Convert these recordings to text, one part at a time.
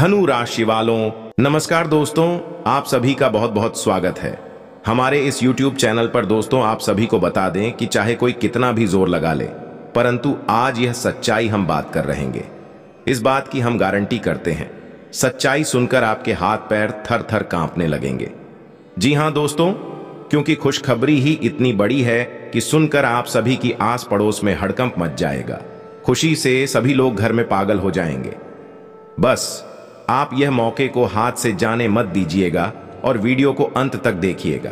धनु राशि वालों नमस्कार दोस्तों आप सभी का बहुत बहुत स्वागत है हमारे इस YouTube चैनल पर दोस्तों आप सभी को बता दें कि चाहे कोई कितना भी जोर लगा ले परंतु आज यह सच्चाई हम बात कर रहेंगे इस बात की हम गारंटी करते हैं सच्चाई सुनकर आपके हाथ पैर थर थर कांपने लगेंगे जी हाँ दोस्तों क्योंकि खुशखबरी ही इतनी बड़ी है कि सुनकर आप सभी की आस पड़ोस में हड़कंप मच जाएगा खुशी से सभी लोग घर में पागल हो जाएंगे बस आप यह मौके को हाथ से जाने मत दीजिएगा और वीडियो को अंत तक देखिएगा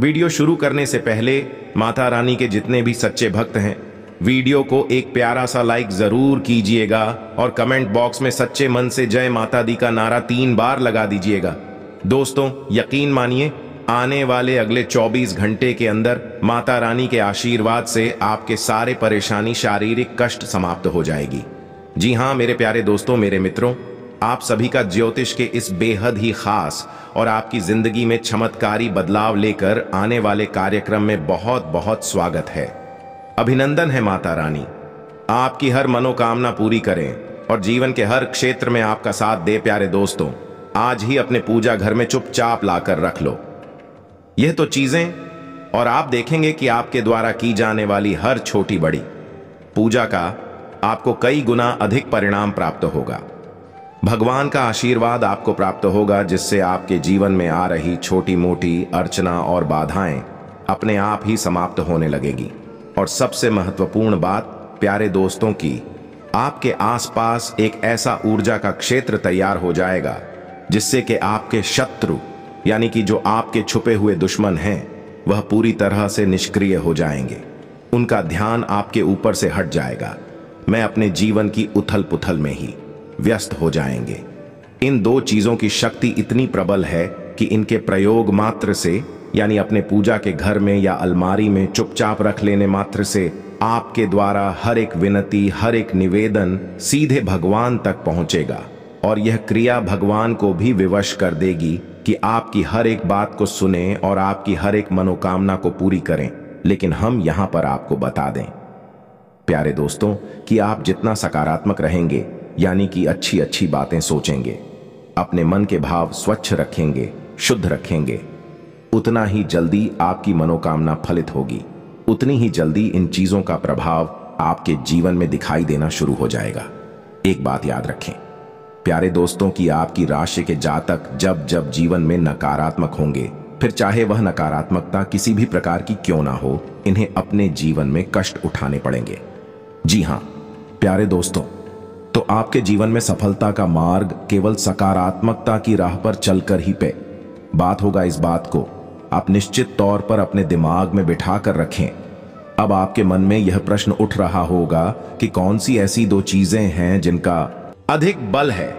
वीडियो शुरू करने से पहले माता रानी के जितने भी सच्चे भक्त हैं वीडियो को एक प्यारा सा लाइक जरूर कीजिएगा और कमेंट बॉक्स में सच्चे मन से जय माता दी का नारा तीन बार लगा दीजिएगा दोस्तों यकीन मानिए आने वाले अगले 24 घंटे के अंदर माता रानी के आशीर्वाद से आपके सारे परेशानी शारीरिक कष्ट समाप्त हो जाएगी जी हाँ मेरे प्यारे दोस्तों मेरे मित्रों आप सभी का ज्योतिष के इस बेहद ही खास और आपकी जिंदगी में चमत्कारी बदलाव लेकर आने वाले कार्यक्रम में बहुत बहुत स्वागत है अभिनंदन है माता रानी आपकी हर मनोकामना पूरी करें और जीवन के हर क्षेत्र में आपका साथ दे प्यारे दोस्तों आज ही अपने पूजा घर में चुपचाप लाकर रख लो यह तो चीजें और आप देखेंगे कि आपके द्वारा की जाने वाली हर छोटी बड़ी पूजा का आपको कई गुना अधिक परिणाम प्राप्त होगा भगवान का आशीर्वाद आपको प्राप्त होगा जिससे आपके जीवन में आ रही छोटी मोटी अर्चना और बाधाएं अपने आप ही समाप्त होने लगेगी और सबसे महत्वपूर्ण बात प्यारे दोस्तों की आपके आसपास एक ऐसा ऊर्जा का क्षेत्र तैयार हो जाएगा जिससे कि आपके शत्रु यानी कि जो आपके छुपे हुए दुश्मन हैं वह पूरी तरह से निष्क्रिय हो जाएंगे उनका ध्यान आपके ऊपर से हट जाएगा मैं अपने जीवन की उथल पुथल में ही व्यस्त हो जाएंगे इन दो चीजों की शक्ति इतनी प्रबल है कि इनके प्रयोग मात्र से यानी अपने पूजा के घर में या अलमारी में चुपचाप रख लेने मात्र से आपके द्वारा हर एक विनती हर एक निवेदन सीधे भगवान तक पहुंचेगा और यह क्रिया भगवान को भी विवश कर देगी कि आपकी हर एक बात को सुने और आपकी हर एक मनोकामना को पूरी करें लेकिन हम यहां पर आपको बता दें प्यारे दोस्तों कि आप जितना सकारात्मक रहेंगे यानी कि अच्छी अच्छी बातें सोचेंगे अपने मन के भाव स्वच्छ रखेंगे शुद्ध रखेंगे उतना ही जल्दी आपकी मनोकामना फलित होगी उतनी ही जल्दी इन चीजों का प्रभाव आपके जीवन में दिखाई देना शुरू हो जाएगा एक बात याद रखें प्यारे दोस्तों की आपकी राशि के जातक जब जब जीवन में नकारात्मक होंगे फिर चाहे वह नकारात्मकता किसी भी प्रकार की क्यों ना हो इन्हें अपने जीवन में कष्ट उठाने पड़ेंगे जी हां प्यारे दोस्तों तो आपके जीवन में सफलता का मार्ग केवल सकारात्मकता की राह पर चलकर ही पे बात होगा इस बात को आप निश्चित तौर पर अपने दिमाग में बिठा कर रखें अब आपके मन में यह प्रश्न उठ रहा होगा कि कौन सी ऐसी दो चीजें हैं जिनका अधिक बल है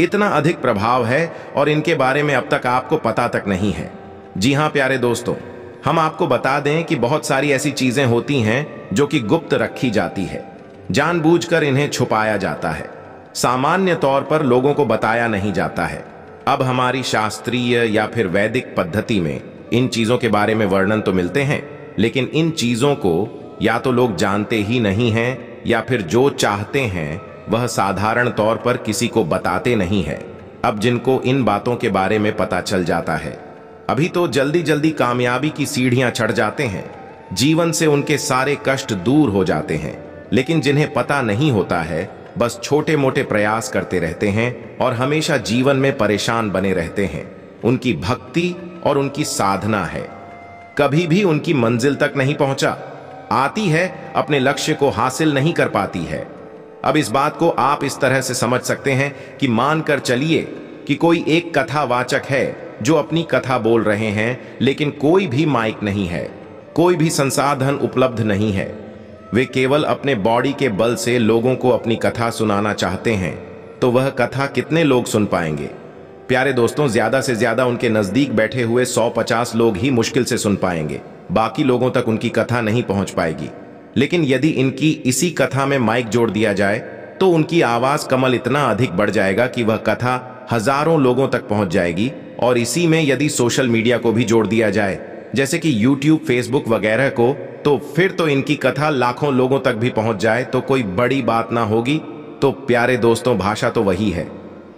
इतना अधिक प्रभाव है और इनके बारे में अब तक आपको पता तक नहीं है जी हाँ प्यारे दोस्तों हम आपको बता दें कि बहुत सारी ऐसी चीजें होती हैं जो कि गुप्त रखी जाती है जानबूझकर इन्हें छुपाया जाता है सामान्य तौर पर लोगों को बताया नहीं जाता है अब हमारी शास्त्रीय या फिर वैदिक पद्धति में इन चीज़ों के बारे में वर्णन तो मिलते हैं लेकिन इन चीज़ों को या तो लोग जानते ही नहीं हैं या फिर जो चाहते हैं वह साधारण तौर पर किसी को बताते नहीं है अब जिनको इन बातों के बारे में पता चल जाता है अभी तो जल्दी जल्दी कामयाबी की सीढ़ियां चढ़ जाते हैं जीवन से उनके सारे कष्ट दूर हो जाते हैं लेकिन जिन्हें पता नहीं होता है बस छोटे मोटे प्रयास करते रहते हैं और हमेशा जीवन में परेशान बने रहते हैं उनकी भक्ति और उनकी साधना है कभी भी उनकी मंजिल तक नहीं पहुंचा आती है अपने लक्ष्य को हासिल नहीं कर पाती है अब इस बात को आप इस तरह से समझ सकते हैं कि मानकर चलिए कि कोई एक कथावाचक है जो अपनी कथा बोल रहे हैं लेकिन कोई भी माइक नहीं है कोई भी संसाधन उपलब्ध नहीं है वे केवल अपने बॉडी के बल से लोगों को अपनी कथा सुनाना चाहते हैं तो वह कथा कितने लोग सुन पाएंगे प्यारे दोस्तों ज्यादा से ज्यादा उनके नजदीक बैठे हुए 150 लोग ही मुश्किल से सुन पाएंगे बाकी लोगों तक उनकी कथा नहीं पहुंच पाएगी लेकिन यदि इनकी इसी कथा में माइक जोड़ दिया जाए तो उनकी आवाज कमल इतना अधिक बढ़ जाएगा कि वह कथा हजारों लोगों तक पहुंच जाएगी और इसी में यदि सोशल मीडिया को भी जोड़ दिया जाए जैसे कि यूट्यूब फेसबुक वगैरह को तो फिर तो इनकी कथा लाखों लोगों तक भी पहुंच जाए तो कोई बड़ी बात ना होगी तो प्यारे दोस्तों भाषा तो वही है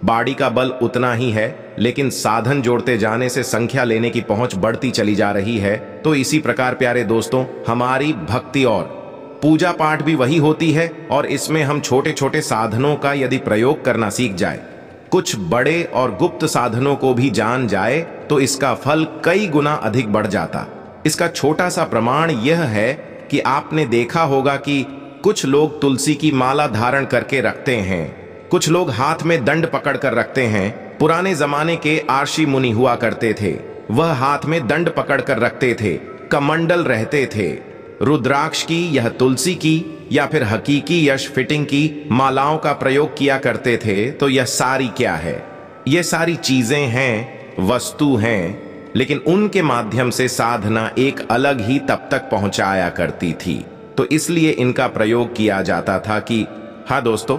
बाड़ी का बल उतना ही है लेकिन साधन जोड़ते जाने से संख्या लेने की पहुंच बढ़ती चली जा रही है तो इसी प्रकार प्यारे दोस्तों हमारी भक्ति और पूजा पाठ भी वही होती है और इसमें हम छोटे छोटे साधनों का यदि प्रयोग करना सीख जाए कुछ बड़े और गुप्त साधनों को भी जान जाए तो इसका फल कई गुना अधिक बढ़ जाता इसका छोटा सा प्रमाण यह है कि आपने देखा होगा कि कुछ लोग तुलसी की माला धारण करके रखते हैं कुछ लोग हाथ में दंड पकड़कर रखते हैं पुराने जमाने के आरशी मुनि हुआ करते थे वह हाथ में दंड पकड़कर रखते थे कमंडल रहते थे रुद्राक्ष की यह तुलसी की या फिर हकीकी यश फिटिंग की मालाओं का प्रयोग किया करते थे तो यह सारी क्या है यह सारी चीजें हैं वस्तु हैं लेकिन उनके माध्यम से साधना एक अलग ही तब तक पहुंचाया करती थी तो इसलिए इनका प्रयोग किया जाता था कि हाँ दोस्तों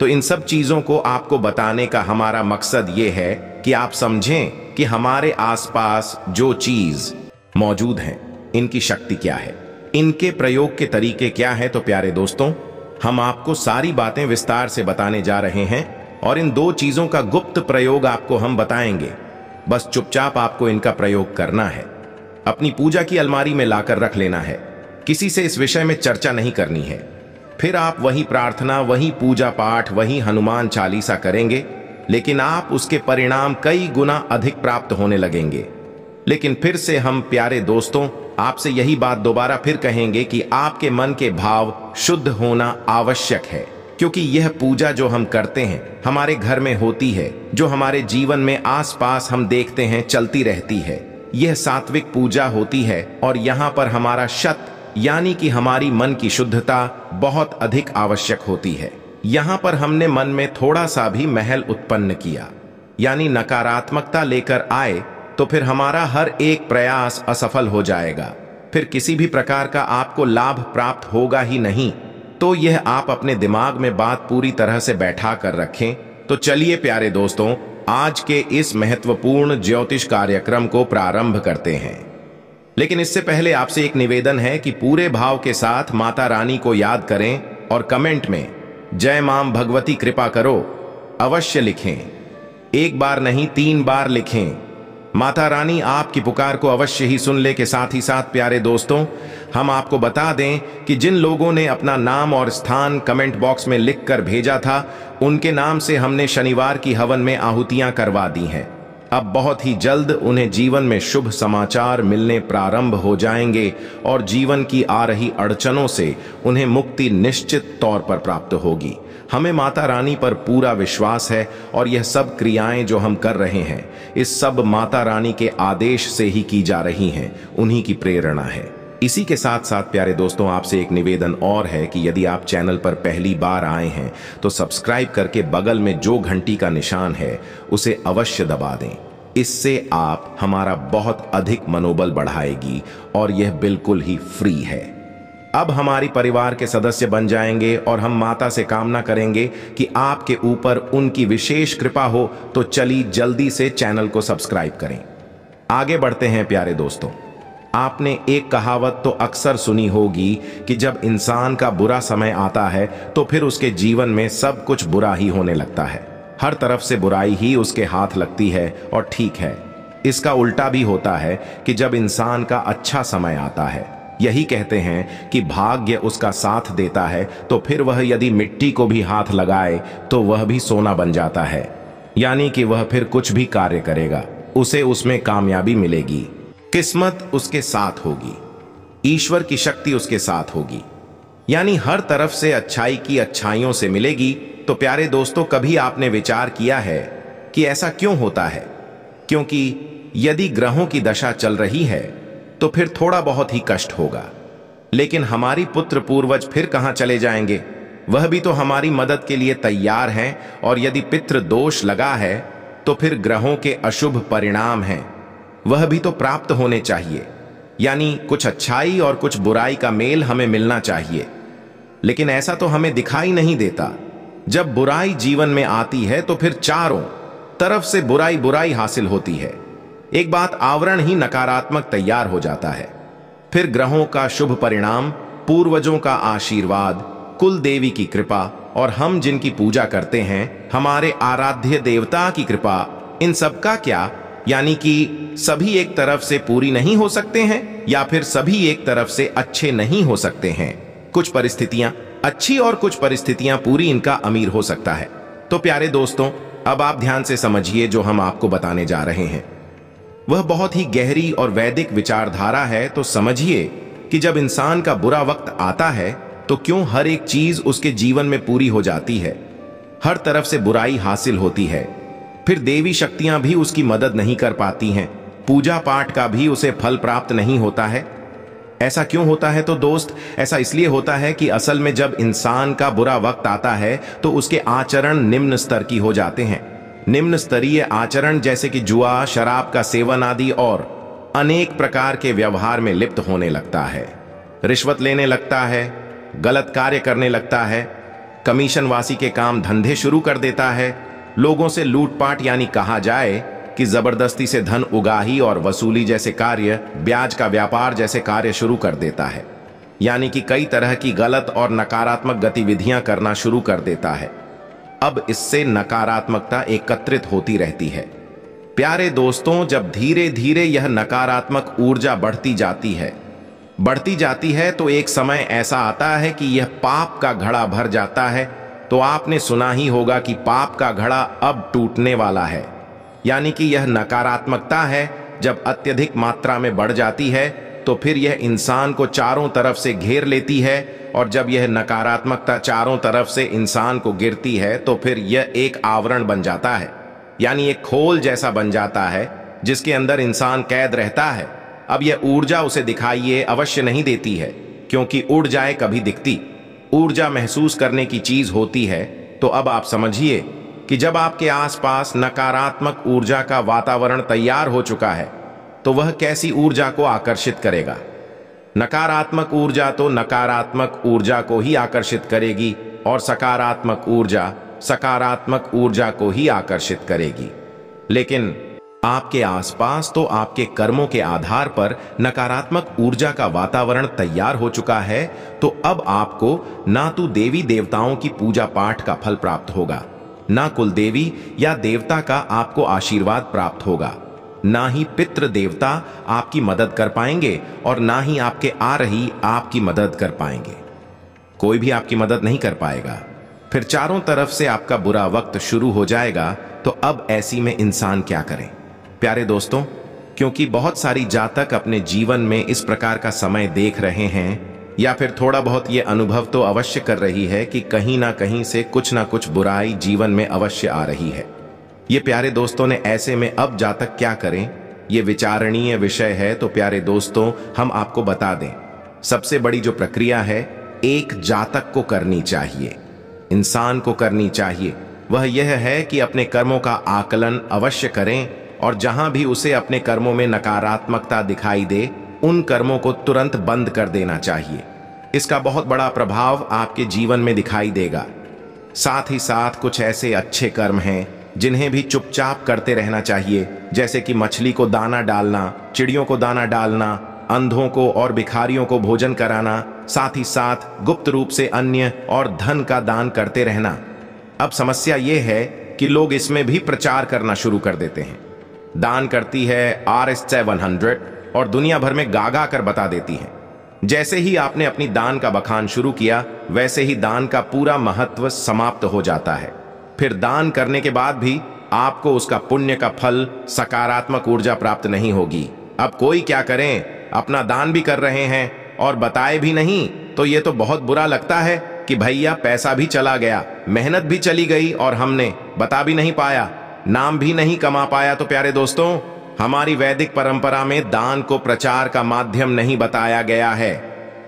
तो इन सब चीज़ों को आपको बताने का हमारा मकसद ये है कि आप समझें कि हमारे आसपास जो चीज़ मौजूद है इनकी शक्ति क्या है इनके प्रयोग के तरीके क्या है तो प्यारे दोस्तों हम आपको सारी बातें विस्तार से बताने जा रहे हैं और इन दो चीज़ों का गुप्त प्रयोग आपको हम बताएंगे बस चुपचाप आपको इनका प्रयोग करना है अपनी पूजा की अलमारी में लाकर रख लेना है किसी से इस विषय में चर्चा नहीं करनी है फिर आप वही प्रार्थना वही पूजा पाठ वही हनुमान चालीसा करेंगे लेकिन आप उसके परिणाम कई गुना अधिक प्राप्त होने लगेंगे लेकिन फिर से हम प्यारे दोस्तों आपसे यही बात दोबारा फिर कहेंगे कि आपके मन के भाव शुद्ध होना आवश्यक है क्योंकि यह पूजा जो हम करते हैं हमारे घर में होती है जो हमारे जीवन में आसपास हम देखते हैं चलती रहती है यह सात्विक पूजा होती है और यहाँ पर हमारा शत यानी कि हमारी मन की शुद्धता बहुत अधिक आवश्यक होती है यहाँ पर हमने मन में थोड़ा सा भी महल उत्पन्न किया यानी नकारात्मकता लेकर आए तो फिर हमारा हर एक प्रयास असफल हो जाएगा फिर किसी भी प्रकार का आपको लाभ प्राप्त होगा ही नहीं तो यह आप अपने दिमाग में बात पूरी तरह से बैठा कर रखें तो चलिए प्यारे दोस्तों आज के इस महत्वपूर्ण ज्योतिष कार्यक्रम को प्रारंभ करते हैं लेकिन इससे पहले आपसे एक निवेदन है कि पूरे भाव के साथ माता रानी को याद करें और कमेंट में जय माम भगवती कृपा करो अवश्य लिखें एक बार नहीं तीन बार लिखें माता रानी आपकी पुकार को अवश्य ही सुन ले के साथ ही साथ प्यारे दोस्तों हम आपको बता दें कि जिन लोगों ने अपना नाम और स्थान कमेंट बॉक्स में लिखकर भेजा था उनके नाम से हमने शनिवार की हवन में आहुतियां करवा दी हैं अब बहुत ही जल्द उन्हें जीवन में शुभ समाचार मिलने प्रारंभ हो जाएंगे और जीवन की आ रही अड़चनों से उन्हें मुक्ति निश्चित तौर पर प्राप्त होगी हमें माता रानी पर पूरा विश्वास है और यह सब क्रियाएं जो हम कर रहे हैं इस सब माता रानी के आदेश से ही की जा रही हैं उन्हीं की प्रेरणा है इसी के साथ साथ प्यारे दोस्तों आपसे एक निवेदन और है कि यदि आप चैनल पर पहली बार आए हैं तो सब्सक्राइब करके बगल में जो घंटी का निशान है उसे अवश्य दबा दें इससे आप हमारा बहुत अधिक मनोबल बढ़ाएगी और यह बिल्कुल ही फ्री है अब हमारी परिवार के सदस्य बन जाएंगे और हम माता से कामना करेंगे कि आपके ऊपर उनकी विशेष कृपा हो तो चलिए जल्दी से चैनल को सब्सक्राइब करें आगे बढ़ते हैं प्यारे दोस्तों आपने एक कहावत तो अक्सर सुनी होगी कि जब इंसान का बुरा समय आता है तो फिर उसके जीवन में सब कुछ बुरा ही होने लगता है हर तरफ से बुराई ही उसके हाथ लगती है और ठीक है इसका उल्टा भी होता है कि जब इंसान का अच्छा समय आता है यही कहते हैं कि भाग्य उसका साथ देता है तो फिर वह यदि मिट्टी को भी हाथ लगाए तो वह भी सोना बन जाता है यानी कि वह फिर कुछ भी कार्य करेगा उसे उसमें कामयाबी मिलेगी किस्मत उसके साथ होगी ईश्वर की शक्ति उसके साथ होगी यानी हर तरफ से अच्छाई की अच्छाइयों से मिलेगी तो प्यारे दोस्तों कभी आपने विचार किया है कि ऐसा क्यों होता है क्योंकि यदि ग्रहों की दशा चल रही है तो फिर थोड़ा बहुत ही कष्ट होगा लेकिन हमारी पुत्र पूर्वज फिर कहाँ चले जाएंगे वह भी तो हमारी मदद के लिए तैयार हैं और यदि पितृ दोष लगा है तो फिर ग्रहों के अशुभ परिणाम हैं वह भी तो प्राप्त होने चाहिए यानी कुछ अच्छाई और कुछ बुराई का मेल हमें मिलना चाहिए लेकिन ऐसा तो हमें दिखाई नहीं देता जब बुराई जीवन में आती है तो फिर चारों तरफ से बुराई बुराई हासिल होती है एक बात आवरण ही नकारात्मक तैयार हो जाता है फिर ग्रहों का शुभ परिणाम पूर्वजों का आशीर्वाद कुल देवी की कृपा और हम जिनकी पूजा करते हैं हमारे आराध्य देवता की कृपा इन सब का क्या यानी कि सभी एक तरफ से पूरी नहीं हो सकते हैं या फिर सभी एक तरफ से अच्छे नहीं हो सकते हैं कुछ परिस्थितियां अच्छी और कुछ परिस्थितियां पूरी इनका अमीर हो सकता है तो प्यारे दोस्तों अब आप ध्यान से समझिए जो हम आपको बताने जा रहे हैं वह बहुत ही गहरी और वैदिक विचारधारा है तो समझिए कि जब इंसान का बुरा वक्त आता है तो क्यों हर एक चीज उसके जीवन में पूरी हो जाती है हर तरफ से बुराई हासिल होती है फिर देवी शक्तियां भी उसकी मदद नहीं कर पाती हैं पूजा पाठ का भी उसे फल प्राप्त नहीं होता है ऐसा क्यों होता है तो दोस्त ऐसा इसलिए होता है कि असल में जब इंसान का बुरा वक्त आता है तो उसके आचरण निम्न स्तर की हो जाते हैं निम्न स्तरीय आचरण जैसे कि जुआ शराब का सेवन आदि और अनेक प्रकार के व्यवहार में लिप्त होने लगता है रिश्वत लेने लगता है गलत कार्य करने लगता है कमीशन वासी के काम धंधे शुरू कर देता है लोगों से लूटपाट यानी कहा जाए कि जबरदस्ती से धन उगाही और वसूली जैसे कार्य ब्याज का व्यापार जैसे कार्य शुरू कर देता है यानी कि कई तरह की गलत और नकारात्मक गतिविधियां करना शुरू कर देता है अब इससे नकारात्मकता एकत्रित होती रहती है प्यारे दोस्तों जब धीरे धीरे यह नकारात्मक ऊर्जा बढ़ती जाती है बढ़ती जाती है तो एक समय ऐसा आता है कि यह पाप का घड़ा भर जाता है तो आपने सुना ही होगा कि पाप का घड़ा अब टूटने वाला है यानी कि यह नकारात्मकता है जब अत्यधिक मात्रा में बढ़ जाती है तो फिर यह इंसान को चारों तरफ से घेर लेती है और जब यह नकारात्मकता चारों तरफ से इंसान को गिरती है तो फिर यह एक आवरण बन जाता है यानी एक खोल जैसा बन जाता है जिसके अंदर इंसान कैद रहता है अब यह ऊर्जा उसे दिखाइए अवश्य नहीं देती है क्योंकि उड़ जाए कभी दिखती ऊर्जा महसूस करने की चीज होती है तो अब आप समझिए कि जब आपके आसपास नकारात्मक ऊर्जा का वातावरण तैयार हो चुका है तो वह कैसी ऊर्जा को आकर्षित करेगा नकारात्मक ऊर्जा तो नकारात्मक ऊर्जा को ही आकर्षित करेगी और सकारात्मक ऊर्जा सकारात्मक ऊर्जा को ही आकर्षित करेगी लेकिन आपके आसपास तो आपके कर्मों के आधार पर नकारात्मक ऊर्जा का वातावरण तैयार हो चुका है तो अब आपको ना तो देवी देवताओं की पूजा पाठ का फल प्राप्त होगा ना कुल देवी या देवता का आपको आशीर्वाद प्राप्त होगा ना ही पितृ देवता आपकी मदद कर पाएंगे और ना ही आपके आ रही आपकी मदद कर पाएंगे कोई भी आपकी मदद नहीं कर पाएगा फिर चारों तरफ से आपका बुरा वक्त शुरू हो जाएगा तो अब ऐसी में इंसान क्या करें प्यारे दोस्तों क्योंकि बहुत सारी जातक अपने जीवन में इस प्रकार का समय देख रहे हैं या फिर थोड़ा बहुत ये अनुभव तो अवश्य कर रही है कि कहीं ना कहीं से कुछ ना कुछ बुराई जीवन में अवश्य आ रही है ये प्यारे दोस्तों ने ऐसे में अब जातक क्या करें ये विचारणीय विषय है तो प्यारे दोस्तों हम आपको बता दें सबसे बड़ी जो प्रक्रिया है एक जातक को करनी चाहिए इंसान को करनी चाहिए वह यह है कि अपने कर्मों का आकलन अवश्य करें और जहां भी उसे अपने कर्मों में नकारात्मकता दिखाई दे उन कर्मों को तुरंत बंद कर देना चाहिए इसका बहुत बड़ा प्रभाव आपके जीवन में दिखाई देगा साथ ही साथ कुछ ऐसे अच्छे कर्म हैं जिन्हें भी चुपचाप करते रहना चाहिए जैसे कि मछली को दाना डालना चिड़ियों को दाना डालना अंधों को और भिखारियों को भोजन कराना साथ ही साथ गुप्त रूप से अन्य और धन का दान करते रहना अब समस्या ये है कि लोग इसमें भी प्रचार करना शुरू कर देते हैं दान करती है आर एस सेवन हंड्रेड और दुनिया भर में गागा कर बता देती है जैसे ही आपने अपनी दान का बखान शुरू किया वैसे ही दान का पूरा महत्व समाप्त हो जाता है फिर दान करने के बाद भी आपको उसका पुण्य का फल सकारात्मक ऊर्जा प्राप्त नहीं होगी अब कोई क्या करें अपना दान भी कर रहे हैं और बताए भी नहीं तो ये तो बहुत बुरा लगता है कि भैया पैसा भी चला गया मेहनत भी चली गई और हमने बता भी नहीं पाया नाम भी नहीं कमा पाया तो प्यारे दोस्तों हमारी वैदिक परंपरा में दान को प्रचार का माध्यम नहीं बताया गया है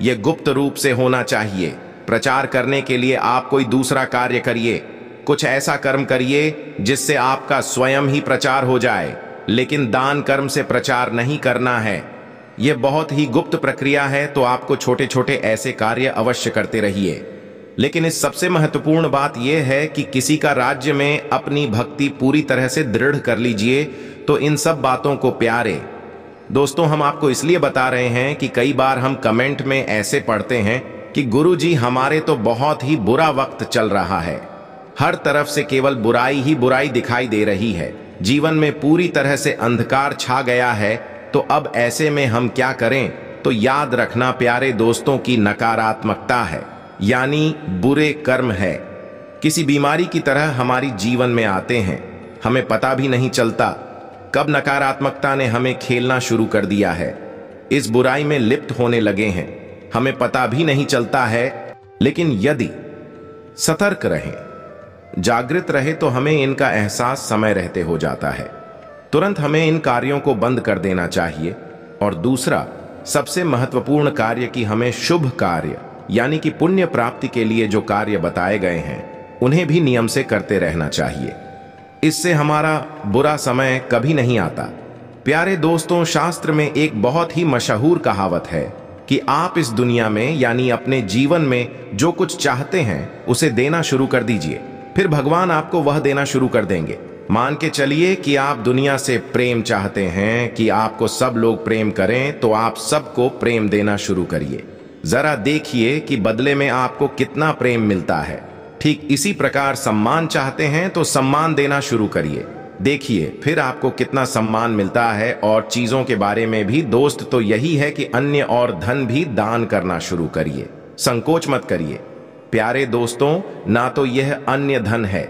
ये गुप्त रूप से होना चाहिए प्रचार करने के लिए आप कोई दूसरा कार्य करिए कुछ ऐसा कर्म करिए जिससे आपका स्वयं ही प्रचार हो जाए लेकिन दान कर्म से प्रचार नहीं करना है यह बहुत ही गुप्त प्रक्रिया है तो आपको छोटे छोटे ऐसे कार्य अवश्य करते रहिए लेकिन इस सबसे महत्वपूर्ण बात यह है कि किसी का राज्य में अपनी भक्ति पूरी तरह से दृढ़ कर लीजिए तो इन सब बातों को प्यारे दोस्तों हम आपको इसलिए बता रहे हैं कि कई बार हम कमेंट में ऐसे पढ़ते हैं कि गुरु जी हमारे तो बहुत ही बुरा वक्त चल रहा है हर तरफ से केवल बुराई ही बुराई दिखाई दे रही है जीवन में पूरी तरह से अंधकार छा गया है तो अब ऐसे में हम क्या करें तो याद रखना प्यारे दोस्तों की नकारात्मकता है यानी बुरे कर्म है किसी बीमारी की तरह हमारी जीवन में आते हैं हमें पता भी नहीं चलता कब नकारात्मकता ने हमें खेलना शुरू कर दिया है इस बुराई में लिप्त होने लगे हैं हमें पता भी नहीं चलता है लेकिन यदि सतर्क रहें जागृत रहे तो हमें इनका एहसास समय रहते हो जाता है तुरंत हमें इन कार्यों को बंद कर देना चाहिए और दूसरा सबसे महत्वपूर्ण कार्य कि हमें शुभ कार्य यानी कि पुण्य प्राप्ति के लिए जो कार्य बताए गए हैं उन्हें भी नियम से करते रहना चाहिए इससे हमारा बुरा समय कभी नहीं आता प्यारे दोस्तों शास्त्र में एक बहुत ही मशहूर कहावत है कि आप इस दुनिया में यानी अपने जीवन में जो कुछ चाहते हैं उसे देना शुरू कर दीजिए फिर भगवान आपको वह देना शुरू कर देंगे मान के चलिए कि आप दुनिया से प्रेम चाहते हैं कि आपको सब लोग प्रेम करें तो आप सबको प्रेम देना शुरू करिए जरा देखिए कि बदले में आपको कितना प्रेम मिलता है ठीक इसी प्रकार सम्मान चाहते हैं तो सम्मान देना शुरू करिए देखिए फिर आपको कितना सम्मान मिलता है और चीजों के बारे में भी दोस्त तो यही है कि अन्य और धन भी दान करना शुरू करिए संकोच मत करिए प्यारे दोस्तों ना तो यह अन्य धन है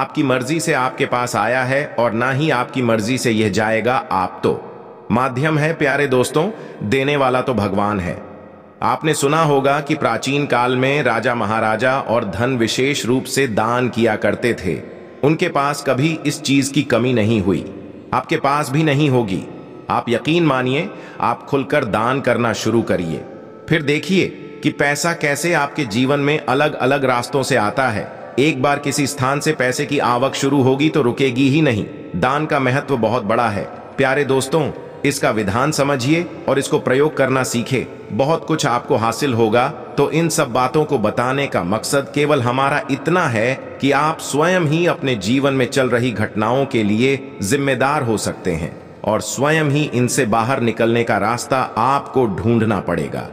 आपकी मर्जी से आपके पास आया है और ना ही आपकी मर्जी से यह जाएगा आप तो माध्यम है प्यारे दोस्तों देने वाला तो भगवान है आपने सुना होगा कि प्राचीन काल में राजा महाराजा और धन विशेष रूप से दान किया करते थे उनके पास कभी इस चीज की कमी नहीं हुई आपके पास भी नहीं होगी आप यकीन मानिए आप खुलकर दान करना शुरू करिए फिर देखिए कि पैसा कैसे आपके जीवन में अलग अलग रास्तों से आता है एक बार किसी स्थान से पैसे की आवक शुरू होगी तो रुकेगी ही नहीं दान का महत्व बहुत बड़ा है प्यारे दोस्तों इसका विधान समझिए और इसको प्रयोग करना सीखे बहुत कुछ आपको हासिल होगा तो इन सब बातों को बताने का मकसद केवल हमारा इतना है कि आप स्वयं ही अपने जीवन में चल रही घटनाओं के लिए जिम्मेदार हो सकते हैं और स्वयं ही इनसे बाहर निकलने का रास्ता आपको ढूंढना पड़ेगा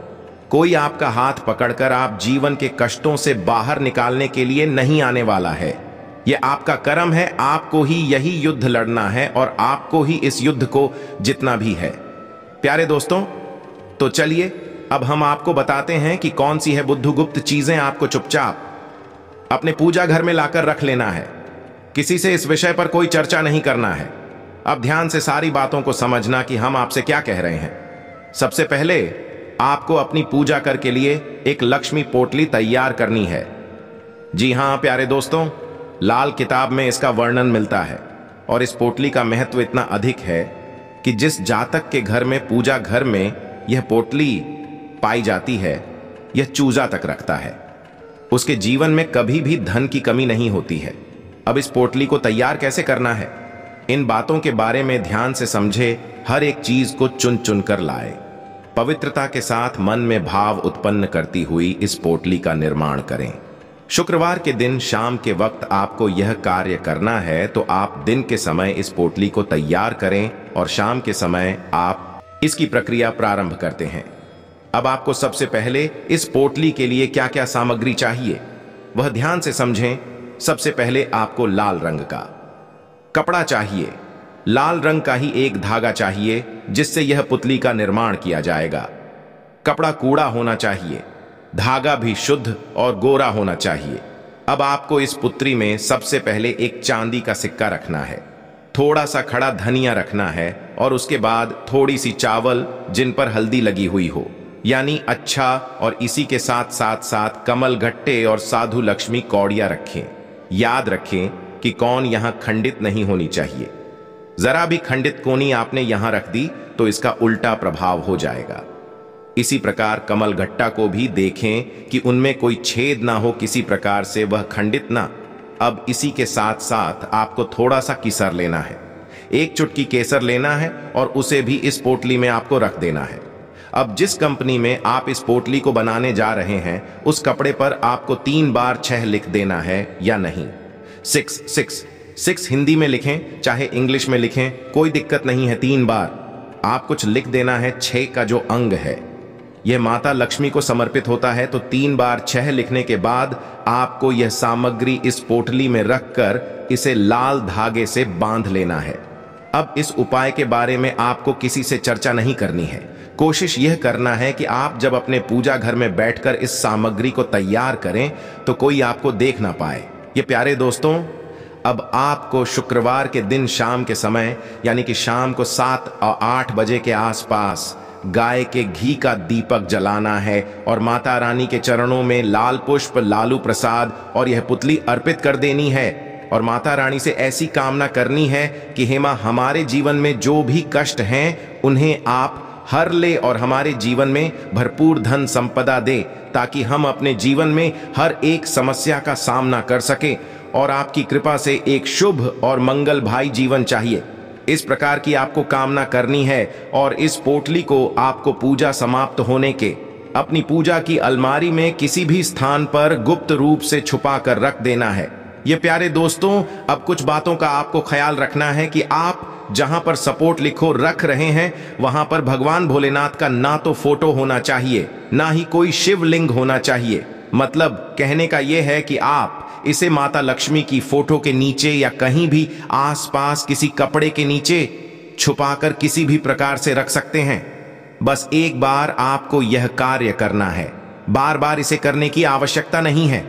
कोई आपका हाथ पकड़कर आप जीवन के कष्टों से बाहर निकालने के लिए नहीं आने वाला है यह आपका कर्म है आपको ही यही युद्ध लड़ना है और आपको ही इस युद्ध को जितना भी है प्यारे दोस्तों तो चलिए अब हम आपको बताते हैं कि कौन सी है बुद्धगुप्त चीजें आपको चुपचाप अपने पूजा घर में लाकर रख लेना है किसी से इस विषय पर कोई चर्चा नहीं करना है अब ध्यान से सारी बातों को समझना कि हम आपसे क्या कह रहे हैं सबसे पहले आपको अपनी पूजा कर के लिए एक लक्ष्मी पोटली तैयार करनी है जी हां प्यारे दोस्तों लाल किताब में इसका वर्णन मिलता है और इस पोटली का महत्व इतना अधिक है कि जिस जातक के घर में पूजा घर में यह पोटली पाई जाती है यह चूजा तक रखता है उसके जीवन में कभी भी धन की कमी नहीं होती है अब इस पोटली को तैयार कैसे करना है इन बातों के बारे में ध्यान से समझे हर एक चीज को चुन चुन कर लाए पवित्रता के साथ मन में भाव उत्पन्न करती हुई इस पोटली का निर्माण करें शुक्रवार के दिन शाम के वक्त आपको यह कार्य करना है तो आप दिन के समय इस पोटली को तैयार करें और शाम के समय आप इसकी प्रक्रिया प्रारंभ करते हैं अब आपको सबसे पहले इस पोटली के लिए क्या क्या सामग्री चाहिए वह ध्यान से समझें सबसे पहले आपको लाल रंग का कपड़ा चाहिए लाल रंग का ही एक धागा चाहिए जिससे यह पुतली का निर्माण किया जाएगा कपड़ा कूड़ा होना चाहिए धागा भी शुद्ध और गोरा होना चाहिए अब आपको इस पुत्री में सबसे पहले एक चांदी का सिक्का रखना है थोड़ा सा खड़ा धनिया रखना है और उसके बाद थोड़ी सी चावल जिन पर हल्दी लगी हुई हो यानी अच्छा और इसी के साथ साथ साथ कमल घट्टे और साधु लक्ष्मी कौड़िया रखें याद रखें कि कौन यहां खंडित नहीं होनी चाहिए जरा भी खंडित कोनी आपने यहां रख दी तो इसका उल्टा प्रभाव हो जाएगा इसी प्रकार कमल घट्टा को भी देखें कि उनमें कोई छेद ना हो किसी प्रकार से वह खंडित ना अब इसी के साथ साथ आपको थोड़ा सा किसर लेना है एक चुटकी केसर लेना है और उसे भी इस पोटली में आपको रख देना है अब जिस कंपनी में आप इस पोटली को बनाने जा रहे हैं उस कपड़े पर आपको तीन बार छह लिख देना है या नहीं सिक्स सिक्स सिक्स हिंदी में लिखें चाहे इंग्लिश में लिखें कोई दिक्कत नहीं है तीन बार आप कुछ लिख देना है छह का जो अंग है यह माता लक्ष्मी को समर्पित होता है तो तीन बार छह लिखने के बाद आपको यह सामग्री इस पोटली में रखकर इसे लाल धागे से बांध लेना है अब इस उपाय के बारे में आपको किसी से चर्चा नहीं करनी है कोशिश यह करना है कि आप जब अपने पूजा घर में बैठकर इस सामग्री को तैयार करें तो कोई आपको देख ना पाए ये प्यारे दोस्तों अब आपको शुक्रवार के दिन शाम के समय यानी कि शाम को सात और आठ बजे के आसपास गाय के घी का दीपक जलाना है और माता रानी के चरणों में लाल पुष्प लालू प्रसाद और यह पुतली अर्पित कर देनी है और माता रानी से ऐसी कामना करनी है कि हेमा हमारे जीवन में जो भी कष्ट हैं उन्हें आप हर ले और हमारे जीवन में भरपूर धन संपदा दे ताकि हम अपने जीवन में हर एक समस्या का सामना कर सके और आपकी कृपा से एक शुभ और मंगल भाई जीवन चाहिए इस प्रकार की आपको कामना करनी है और इस पोटली को आपको पूजा समाप्त होने के अपनी पूजा की अलमारी में किसी भी स्थान पर गुप्त रूप से छुपा कर रख देना है ये प्यारे दोस्तों अब कुछ बातों का आपको ख्याल रखना है कि आप जहां पर सपोर्ट लिखो रख रहे हैं वहां पर भगवान भोलेनाथ का ना तो फोटो होना चाहिए ना ही कोई शिवलिंग होना चाहिए मतलब कहने का यह है कि आप इसे माता लक्ष्मी की फोटो के नीचे या कहीं भी आसपास किसी कपड़े के नीचे छुपाकर किसी भी प्रकार से रख सकते हैं बस एक बार आपको यह कार्य करना है बार बार इसे करने की आवश्यकता नहीं है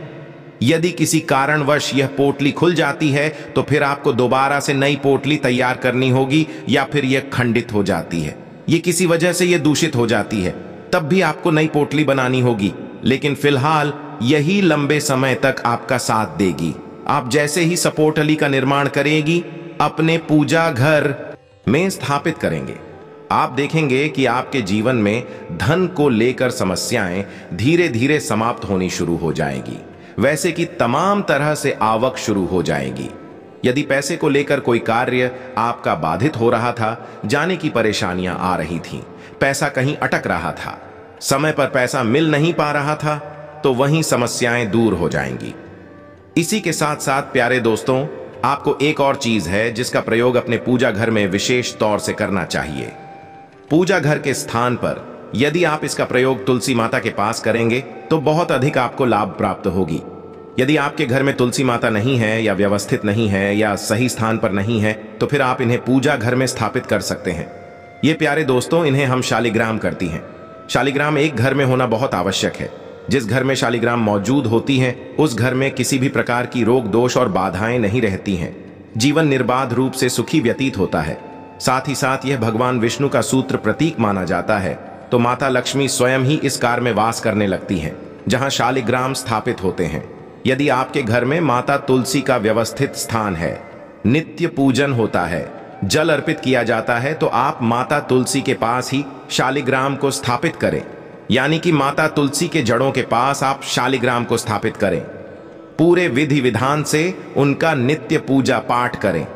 यदि किसी कारणवश यह पोटली खुल जाती है तो फिर आपको दोबारा से नई पोटली तैयार करनी होगी या फिर यह खंडित हो जाती है यह किसी वजह से यह दूषित हो जाती है तब भी आपको नई पोटली बनानी होगी लेकिन फिलहाल यही लंबे समय तक आपका साथ देगी आप जैसे ही सपोर्ट अली का निर्माण करेगी अपने पूजा घर में स्थापित करेंगे आप देखेंगे कि आपके जीवन में धन को लेकर समस्याएं धीरे धीरे समाप्त होनी शुरू हो जाएगी वैसे कि तमाम तरह से आवक शुरू हो जाएगी यदि पैसे को लेकर कोई कार्य आपका बाधित हो रहा था जाने की परेशानियां आ रही थीं, पैसा कहीं अटक रहा था समय पर पैसा मिल नहीं पा रहा था तो वहीं समस्याएं दूर हो जाएंगी इसी के साथ साथ प्यारे दोस्तों आपको एक और चीज है जिसका प्रयोग अपने पूजा घर में विशेष तौर से करना चाहिए पूजा घर के स्थान पर यदि आप इसका प्रयोग तुलसी माता के पास करेंगे तो बहुत अधिक आपको लाभ प्राप्त होगी यदि आपके घर में तुलसी माता नहीं है या व्यवस्थित नहीं है या सही स्थान पर नहीं है तो फिर आप इन्हें पूजा घर में स्थापित कर सकते हैं ये प्यारे दोस्तों इन्हें हम शालिग्राम करती हैं शालिग्राम एक घर में होना बहुत आवश्यक है जिस घर में शालिग्राम मौजूद होती हैं उस घर में किसी भी प्रकार की रोग दोष और बाधाएं नहीं रहती हैं जीवन निर्बाध रूप से सुखी व्यतीत होता है साथ ही साथ यह भगवान विष्णु का सूत्र प्रतीक माना जाता है तो माता लक्ष्मी स्वयं ही इस कार में वास करने लगती हैं जहां शालिग्राम स्थापित होते हैं यदि आपके घर में माता तुलसी का व्यवस्थित स्थान है नित्य पूजन होता है जल अर्पित किया जाता है तो आप माता तुलसी के पास ही शालिग्राम को स्थापित करें यानी कि माता तुलसी के जड़ों के पास आप शालिग्राम को स्थापित करें पूरे विधि विधान से उनका नित्य पूजा पाठ करें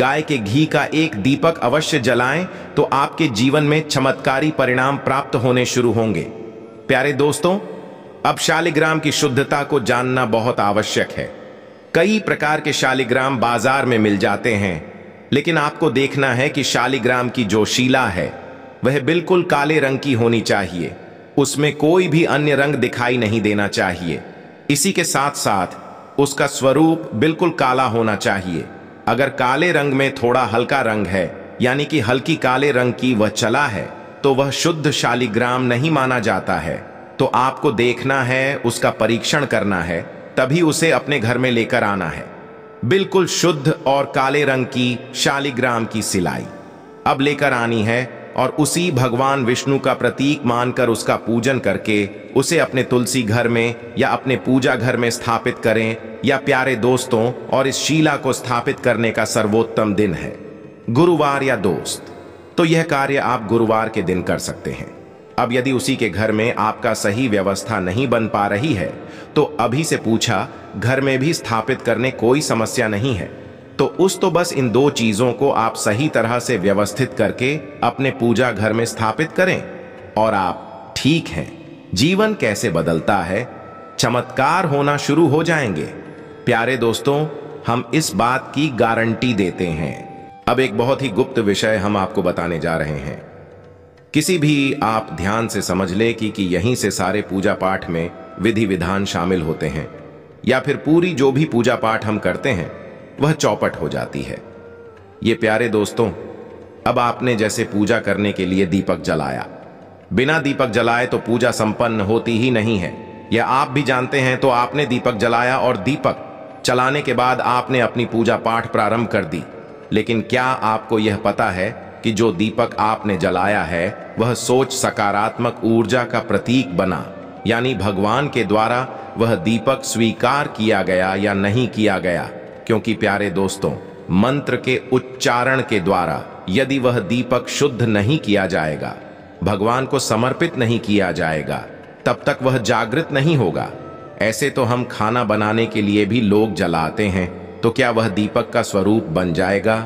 गाय के घी का एक दीपक अवश्य जलाएं तो आपके जीवन में चमत्कारी परिणाम प्राप्त होने शुरू होंगे प्यारे दोस्तों अब शालिग्राम की शुद्धता को जानना बहुत आवश्यक है कई प्रकार के शालिग्राम बाजार में मिल जाते हैं लेकिन आपको देखना है कि शालिग्राम की जो शिला है वह बिल्कुल काले रंग की होनी चाहिए उसमें कोई भी अन्य रंग दिखाई नहीं देना चाहिए इसी के साथ साथ उसका स्वरूप बिल्कुल काला होना चाहिए अगर काले रंग में थोड़ा हल्का रंग है यानी कि हल्की काले रंग की वह चला है तो वह शुद्ध शालिग्राम नहीं माना जाता है तो आपको देखना है उसका परीक्षण करना है तभी उसे अपने घर में लेकर आना है बिल्कुल शुद्ध और काले रंग की शालिग्राम की सिलाई अब लेकर आनी है और उसी भगवान विष्णु का प्रतीक मानकर उसका पूजन करके उसे अपने तुलसी घर में या अपने पूजा घर में स्थापित करें या प्यारे दोस्तों और इस शीला को स्थापित करने का सर्वोत्तम दिन है गुरुवार या दोस्त तो यह कार्य आप गुरुवार के दिन कर सकते हैं अब यदि उसी के घर में आपका सही व्यवस्था नहीं बन पा रही है तो अभी से पूछा घर में भी स्थापित करने कोई समस्या नहीं है तो उस तो बस इन दो चीजों को आप सही तरह से व्यवस्थित करके अपने पूजा घर में स्थापित करें और आप ठीक हैं जीवन कैसे बदलता है चमत्कार होना शुरू हो जाएंगे प्यारे दोस्तों हम इस बात की गारंटी देते हैं अब एक बहुत ही गुप्त विषय हम आपको बताने जा रहे हैं किसी भी आप ध्यान से समझ ले कि, कि यहीं से सारे पूजा पाठ में विधि विधान शामिल होते हैं या फिर पूरी जो भी पूजा पाठ हम करते हैं वह चौपट हो जाती है ये प्यारे दोस्तों अब आपने जैसे पूजा करने के लिए दीपक जलाया बिना दीपक जलाए तो पूजा संपन्न होती ही नहीं है यह आप भी जानते हैं तो आपने दीपक जलाया और दीपक चलाने के बाद आपने अपनी पूजा पाठ प्रारंभ कर दी लेकिन क्या आपको यह पता है कि जो दीपक आपने जलाया है वह सोच सकारात्मक ऊर्जा का प्रतीक बना यानी भगवान के द्वारा वह दीपक स्वीकार किया गया या नहीं किया गया क्योंकि प्यारे दोस्तों मंत्र के उच्चारण के द्वारा यदि वह दीपक शुद्ध नहीं किया जाएगा भगवान को समर्पित नहीं किया जाएगा तब तक वह जागृत नहीं होगा ऐसे तो हम खाना बनाने के लिए भी लोग जलाते हैं तो क्या वह दीपक का स्वरूप बन जाएगा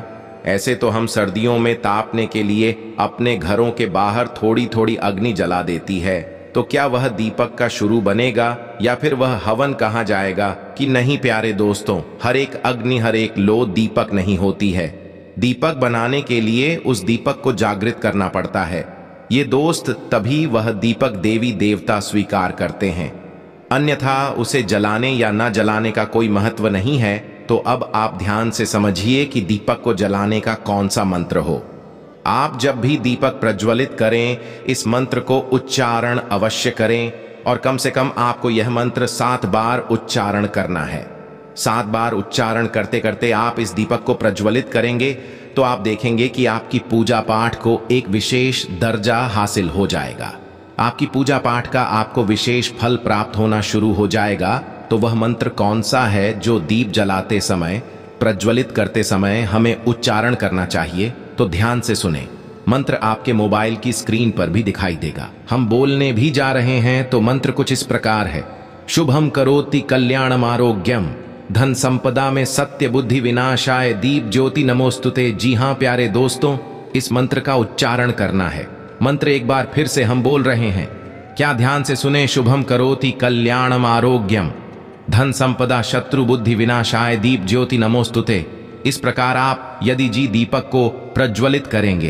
ऐसे तो हम सर्दियों में तापने के लिए अपने घरों के बाहर थोड़ी थोड़ी अग्नि जला देती है तो क्या वह दीपक का शुरू बनेगा या फिर वह हवन कहा जाएगा कि नहीं प्यारे दोस्तों हर एक अग्नि हर एक लो दीपक नहीं होती है दीपक बनाने के लिए उस दीपक को जागृत करना पड़ता है ये दोस्त तभी वह दीपक देवी देवता स्वीकार करते हैं अन्यथा उसे जलाने या न जलाने का कोई महत्व नहीं है तो अब आप ध्यान से समझिए कि दीपक को जलाने का कौन सा मंत्र हो आप जब भी दीपक प्रज्वलित करें इस मंत्र को उच्चारण अवश्य करें और कम से कम आपको यह मंत्र सात बार उच्चारण करना है सात बार उच्चारण करते करते आप इस दीपक को प्रज्वलित करेंगे तो आप देखेंगे कि आपकी पूजा पाठ को एक विशेष दर्जा हासिल हो जाएगा आपकी पूजा पाठ का आपको विशेष फल प्राप्त होना शुरू हो जाएगा तो वह मंत्र कौन सा है जो दीप जलाते समय प्रज्वलित करते समय हमें उच्चारण करना चाहिए तो ध्यान से सुने मंत्र आपके मोबाइल की स्क्रीन पर भी दिखाई देगा हम बोलने भी जा रहे हैं तो मंत्र कुछ इस प्रकार है शुभम करोति कल्याणम आरोग्यम धन संपदा में सत्य बुद्धि विनाशाय दीप ज्योति नमोस्तुते जी हाँ प्यारे दोस्तों इस मंत्र का उच्चारण करना है मंत्र एक बार फिर से हम बोल रहे हैं क्या ध्यान से सुने शुभम करोति कल्याणम आरोग्यम धन संपदा शत्रु बुद्धि विनाशाय दीप ज्योति नमोस्तुते इस प्रकार आप यदि जी दीपक को प्रज्वलित करेंगे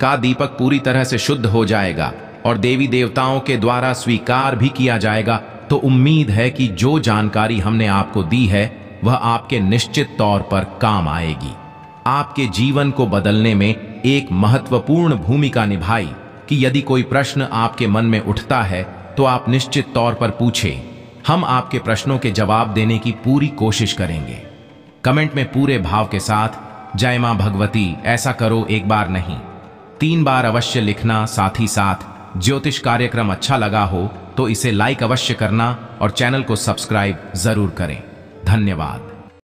का दीपक पूरी तरह से शुद्ध हो जाएगा और देवी देवताओं के द्वारा स्वीकार भी किया जाएगा तो उम्मीद है कि जो जानकारी हमने आपको दी है वह आपके निश्चित तौर पर काम आएगी आपके जीवन को बदलने में एक महत्वपूर्ण भूमिका निभाई कि यदि कोई प्रश्न आपके मन में उठता है तो आप निश्चित तौर पर पूछें हम आपके प्रश्नों के जवाब देने की पूरी कोशिश करेंगे कमेंट में पूरे भाव के साथ जय माँ भगवती ऐसा करो एक बार नहीं तीन बार अवश्य लिखना साथ ही साथ ज्योतिष कार्यक्रम अच्छा लगा हो तो इसे लाइक अवश्य करना और चैनल को सब्सक्राइब जरूर करें धन्यवाद